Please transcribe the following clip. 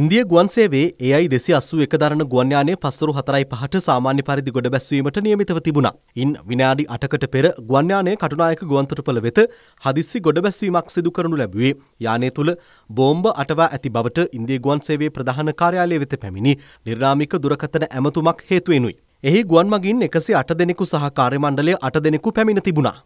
ඉන්දිය ගුවන් සේවේ ඒයි දෙසි අස්සු එකදරන ගුවන්යානය පස්සරු හතරයි පහට සාමාන්‍ය පරිදි ගොඩ බැස්වීමට නියමිතව තිබුණා. ඉන් විනාඩි අටකට පෙර ගුවන්යානය කටුනායක ගුවන්තොටුපළ වෙත හදිස්සි ගොඩ බැස්වීමක් සිදු කරනු ලැබුවේ යානය තුළ බෝම්බ අටවා ඇති බවට ඉන්දිය ගුවන් සේවේ ප්‍රධාන කාර්යාලය වෙත පැමිණි නිර්ාමික දුරකතන ඇමතුමක් හේතුවෙනුයි. එහි ගුවන් මගින් එකසි අට දෙනෙකු සහ කාර්යමණ්ඩලය අට දෙනෙකු පැමිණ තිබුණා.